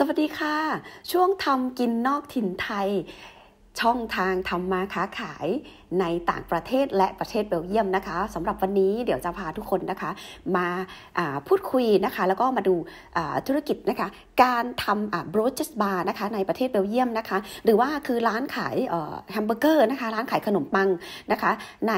สวัสดีค่ะ ช่วงทำกินนอกถิ่นไทย ช่องทางทำมาค้าขายในต่างประเทศและประเทศเบลเยียมนะคะสำหรับวันนี้เดี๋ยวจะพาทุกคนนะคะ มาพูดคุยนะคะแล้วก็มาดูธุรกิจนะคะการทำบรอชบาร์นะคะในประเทศเบลเยียมนะคะ หรือว่าคือร้านขายแฮมเบอร์เกอร์นะคะร้านขายขนมปังนะคะใน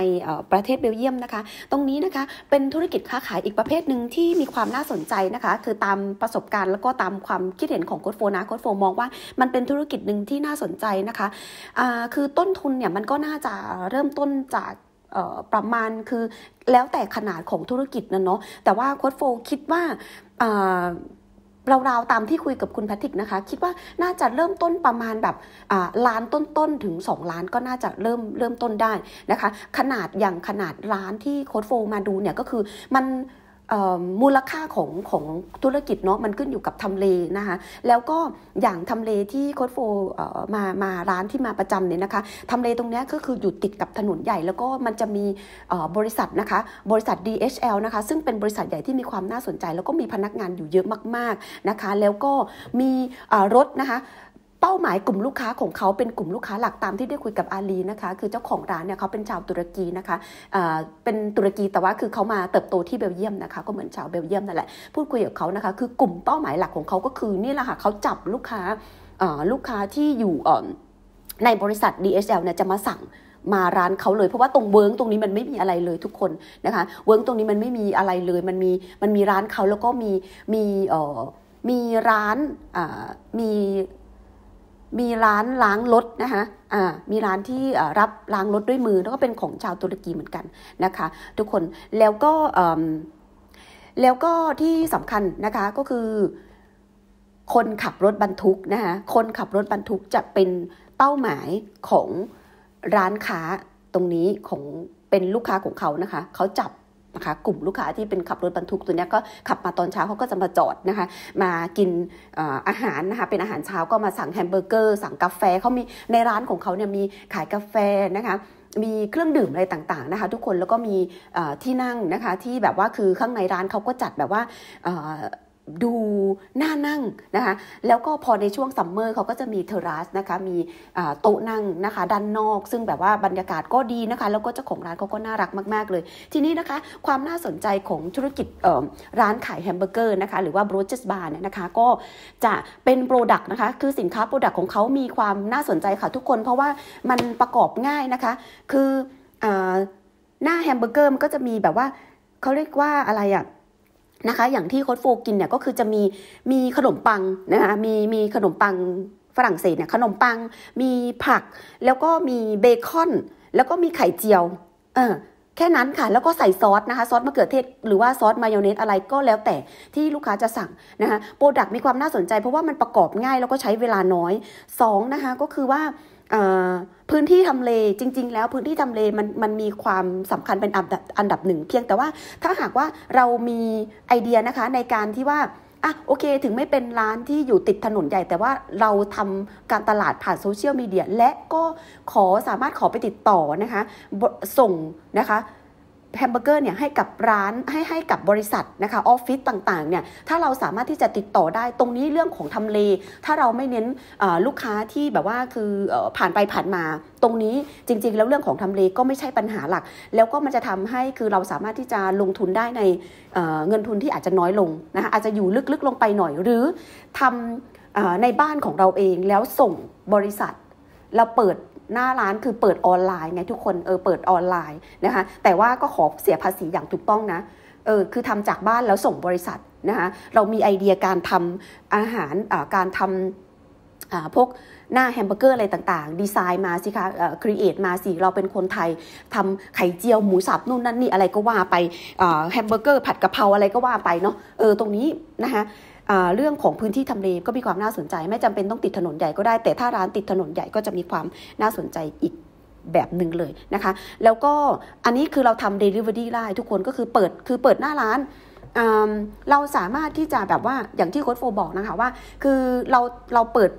ประเทศเบลเยียมนะคะ ตรงนี้นะคะเป็นธุรกิจค้าขายอีกประเภทหนึ่งที่มีความน่าสนใจนะคะคือตามประสบการณ์แล้วก็ตามความคิดเห็นของโค้ดโฟนะโค้ดโฟมองว่า มันเป็นธุรกิจหนึ่งที่น่าสนใจนะคะคือต้นทุนเนี่ยมันก็น่าจะเริ่มต้นจากประมาณคือแล้วแต่ขนาดของธุรกิจนั่นเนาะแต่ว่าโค้ดโฟคิดว่าเราๆตามที่คุยกับคุณแพทิกนะคะคิดว่าน่าจะเริ่มต้นประมาณแบบล้านต้นๆถึง2ล้านก็น่าจะเริ่มเริ่มต้นได้นะคะขนาดอย่างขนาดร้านที่โค้ดโฟมาดูเนี่ยก็คือมันมูลค่าของของธุรกิจเนาะมันขึ้นอยู่กับทำเลนะคะแล้วก็อย่างทำเลที่โค้ดโฟมามาร้านที่มาประจำเนี่ยนะคะทำเลตรงนี้ก็คืออยู่ติดกับถนนใหญ่ แล้วก็มันจะมีบริษัทนะคะบริษัท DHL นะคะ ซึ่งเป็นบริษัทใหญ่ที่มีความน่าสนใจ แล้วก็มีพนักงานอยู่เยอะมากๆนะคะ แล้วก็มีรถนะคะเป้าหมายกลุ่มลูกค้าของเขาเป็นกลุ่มลูกค้าหลักตามที่ได้คุยกับอาลีนะคะคือเจ้าของร้านเนี่ยเขาเป็นชาวตุรกีนะคะเป็นตุรกีแต่ว่าคือเขามาเติบโตที่เบลเยียมนะคะก็เหมือนชาวเบลเยียมนั่นแหละพูดคุยกับเขานะคะคือ กลุ่มเป้าหมายหลักของเขาก็คือนี่แหละค่ะเขาจับลูกค้าลูกค้าที่อยู่ในบริษัท DHL เนี่ยจะมาสั่งมาร้านเขาเลย เพราะว่าตรงเวิร์กตรงนี้มันไม่มีอะไรเลยทุกคนนะคะเวิร์กตรงนี้มันไม่มีอะไรเลยมันมีมันมีร้านเขาแล้วก็มีมีมีร้านมีมีร้านล้างรถนะคะะมีร้านที่รับล้างรถด้วยมือ แล้วก็เป็นของชาวตุรกีเหมือนกันนะคะ ทุกคน แล้วก็แล้วก็ที่สำคัญนะคะ ก็คือคนขับรถบรรทุกนะคะคนขับรถบรรทุกจะเป็นเป้าหมายของร้านค้าตรงนี้ของเป็นลูกค้าของเขานะคะ เขาจับนะคะกลุ่มลูกค้าที่เป็นขับรถบรรทุกตัวนี้ก็ขับมาตอนเช้าเขาก็จะมาจอดนะคะ มากินอาหารนะคะเป็นอาหารเช้าก็มาสั่งแฮมเบอร์เกอร์สั่งกาแฟเขามีในร้านของเขาเนี่ยมีขายกาแฟนะคะ มีเครื่องดื่มอะไรต่างๆนะคะ ทุกคนแล้วก็มีที่นั่งนะคะ ที่แบบว่าคือข้างในร้านเขาก็จัดแบบว่าดูน่านั่ง นะคะ แล้วก็พอในช่วงซัมเมอร์เขาก็จะมีเทอร์ัสนะคะ มีโต๊ะนั่งนะคะด้านนอก ซึ่งแบบว่าบรรยากาศก็ดีนะคะ แล้วก็เจ้าของร้านเขาก็น่ารักมากๆเลย ทีนี้นะคะความน่าสนใจของธุรกิจร้านขายแฮมเบอร์เกอร์นะคะหรือว่าบรูเจสบาร์เนี่ยนะคะ ก็จะเป็นโปรดักต์นะคะ คือสินค้าโปรดักต์ของเขามีความน่าสนใจค่ะทุกคนเพราะว่ามันประกอบง่ายนะคะคือหน้าแฮมเบอร์เกอร์มันก็จะมีแบบว่าเขาเรียกว่าอะไรอะ่ะนะคะอย่างที่โค้ดโฟกินเนี่ยก็คือจะมีมีขนมปังนะคะมีมีขนมปังฝรั่งเศสเนี่ยขนมปัง มีผัก แล้วก็มีเบคอน แล้วก็มีไข่เจียวเออแค่นั้นค่ะแล้วก็ใส่ซอสนะคะซอสมะเขือเทศหรือว่าซอส มายองเนส อะไรก็แล้วแต่ที่ลูกค้าจะสั่งนะคะโปรดักต์มีความน่าสนใจเพราะว่ามันประกอบง่ายแล้วก็ใช้เวลาน้อย2นะคะ ก็คือว่าพื้นที่ทำเลจริงๆ แล้วพื้นที่ทำเลมันมันมีความสำคัญเป็นอันดับอันดับหนึ่ง เพียงแต่ว่าถ้าหากว่าเรามีไอเดียนะคะในการที่ว่าอ่ะโอเคถึงไม่เป็นร้านที่อยู่ติดถนนใหญ่แต่ว่าเราทำการตลาดผ่านโซเชียลมีเดียและก็ขอสามารถขอไปติดต่อนะคะ ส่งนะคะแฮมเบอร์เกอร์เนี่ยให้กับร้านให้ให้กับบริษัทนะคะออฟฟิศต่างๆเนี่ยถ้าเราสามารถที่จะติดต่อได้ตรงนี้เรื่องของทำเล ถ้าเราไม่เน้นลูกค้าที่แบบว่าคือผ่านไปผ่านมาตรงนี้จริง ๆ แล้วเรื่องของทำเลก็ไม่ใช่ปัญหาหลัก แล้วก็มันจะทำให้คือเราสามารถที่จะลงทุนได้ในเเงินทุนที่อาจจะน้อยลงนะคะอาจจะอยู่ลึกๆลงไปหน่อย หรือทำอในบ้านของเราเองแล้วส่งบริษัทเราเปิดหน้าร้านคือเปิดออนไลน์ไงทุกคนเออเปิดออนไลน์นะคะแต่ว่าก็ขอเสียภาษีอย่างถูกต้องนะ เออคือทำจากบ้านแล้วส่งบริษัทนะคะเรามีไอเดียการทำอาหารการทำพวกหน้าแฮมเบอร์เกอร์อะไรต่างๆ ดีไซน์มาสิคะครีเอทมาสิเราเป็นคนไทยทำไข่เจียวหมูสับนู่นนั่นนี่อะไรก็ว่าไปแฮมเบอร์เกอร์ผัดกะเพราอะไรก็ว่าไปเนาะเออตรงนี้นะคะเรื่องของพื้นที่ทำเลก็มีความน่าสนใจ ไม่จำเป็นต้องติดถนนใหญ่ก็ได้แต่ถ้าร้านติดถนนใหญ่ก็จะมีความน่าสนใจอีกแบบหนึ่งเลยนะคะแล้วก็อันนี้คือเราทำเดลิเวอรี่ได้ทุกคนก็คือเปิดคือเปิดหน้าร้านเราสามารถที่จะแบบว่าอย่างที่โค้ดโฟบอกนะคะว่าคือเราเราเปิด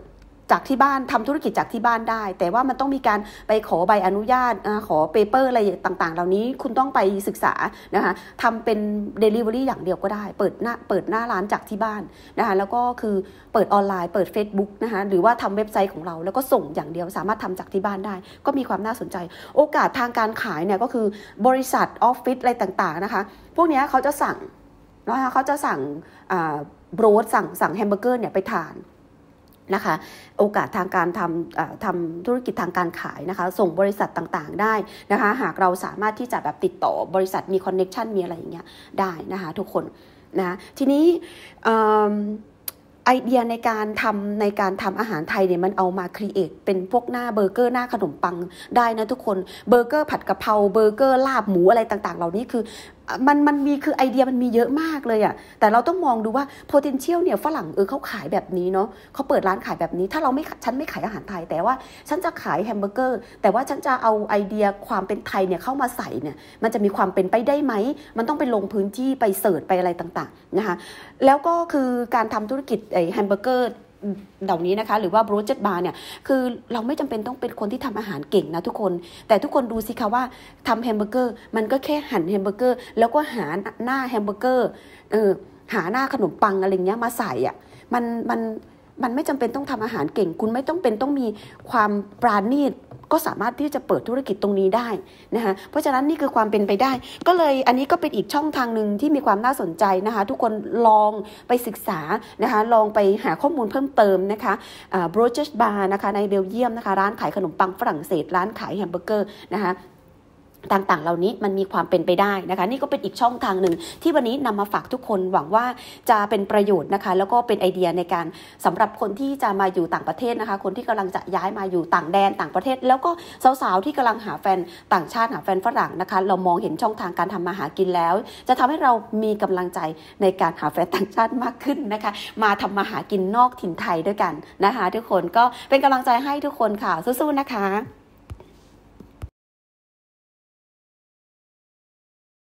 จากที่บ้านทำธุรกิจจากที่บ้านได้ แต่ว่ามันต้องมีการไปขอใบอนุญาตขอเปเปอร์อะไรต่างๆ เหล่านี้คุณต้องไปศึกษานะคะทำเป็น Delivery อย่างเดียวก็ได้ เปิดหน้าเปิดหน้าร้านจากที่บ้านนะคะแล้วก็คือเปิดออนไลน์เปิด Facebook นะคะหรือว่าทำเว็บไซต์ของเรา แล้วก็ส่งอย่างเดียวสามารถทำจากที่บ้านได้ ก็มีความน่าสนใจ โอกาสทางการขายเนี่ยก็คือบริษัทออฟฟิศอะไรต่างๆนะคะพวกนี้เขาจะสั่งนะคะเขาจะสั่งโบรดสั่งสั่งแฮมเบอร์เกอร์เนี่ยไปทานนะคะโอกาสทางการทำทำธุรกิจทางการขายนะคะส่งบริษัทต่างๆได้นะคะหากเราสามารถที่จะแบบติดต่อบริษัทมีคอนเน็ชันมีอะไรอย่างเงี้ยได้นะคะทุกคนนะทีนี้ไอเดียในการทำในการทำอาหารไทยเนี่ยมันเอามาครีเอทเป็นพวกหน้าเบอร์เกอร์หน้าขนมปังได้นะทุกคน เบอร์เกอร์ผัดกะเพราเบอร์เกอร์ลาบหมูอะไรต่าง ๆเหล่านี้คือมันมันมีคือไอเดียมันมีเยอะมากเลยอะ่ะแต่เราต้องมองดูว่า potential เนี่ยฝรั่งเออเขาขายแบบนี้เนาะเขาเปิดร้านขายแบบนี้ถ้าเราไม่ฉันไม่ขายอาหารไทยแต่ว่าฉันจะขายแฮมเบอร์เกอร์แต่ว่าฉันจะเอาไอเดียความเป็นไทยเนี่ยเข้ามาใส่เนี่ยมันจะมีความเป็นไปได้ไหมมันต้องไปลงพื้นที่ไปเสิร์ชไปอะไรต่างๆนะคะแล้วก็คือการทำธุรกิจไอแฮมเบอร์เกอร์เหล่านี้นะคะหรือว่าบรูเจตบาร์เนี่ยคือเราไม่จำเป็นต้องเป็นคนที่ทำอาหารเก่งนะทุกคน แต่ทุกคนดูสิคะว่าทำแฮมเบอร์เกอร์มันก็แค่หั่นแฮมเบอร์เกอร์แล้วก็หาหน้าแฮมเบอร์เกอร์เออหาหน้าขนมปังอะไรเงี้ยมาใส่อะ่ะมันมันมันไม่จำเป็นต้องทำอาหารเก่ง คุณไม่ต้องเป็นต้องมีความปราณีตก็สามารถที่จะเปิดธุรกิจตรงนี้ได้นะคะเพราะฉะนั้นนี่คือความเป็นไปได้ ก็เลยอันนี้ก็เป็นอีกช่องทางหนึ่งที่มีความน่าสนใจนะคะ ทุกคนลองไปศึกษานะคะลองไปหาข้อมูลเพิ่มเติมนะคะบรูเชสบาร์นะคะในเบลเยียมนะคะ ร้านขายขนมปังฝรั่งเศส ร้านขายแฮมเบอร์เกอร์นะคะต่างๆ เหล่านี้มันมีความเป็นไปได้นะคะ นี่ก็เป็นอีกช่องทางหนึ่ง ที่วันนี้นำมาฝากทุกคนหวังว่าจะเป็นประโยชน์นะคะ แล้วก็เป็นไอเดียในการสำหรับคนที่จะมาอยู่ต่างประเทศนะคะ คนที่กำลังจะย้ายมาอยู่ต่างแดนต่างประเทศ แล้วก็สาวๆที่กำลังหาแฟนต่างชาติหาแฟนฝรั่งนะคะ เรามองเห็นช่องทางการทำมาหากินแล้ว จะทำให้เรามีกำลังใจในการหาแฟนต่างชาติมากขึ้นนะคะ มาทำมาหากินนอกถิ่นไทยด้วยกันนะคะ ทุกคนก็เป็นกำลังใจให้ทุกคนค่ะสู้ๆนะคะ